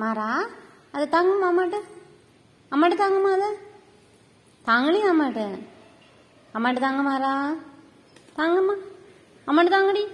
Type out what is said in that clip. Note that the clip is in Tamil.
மாறா அது தாங்குமா அம்மாட்ட அம்மாட்ட தாங்குமா அது தாங்கலையும் அம்மாட்ட அம்மாட்ட தாங்க மாறா தாங்கம்மா அம்மாட்ட தாங்கடி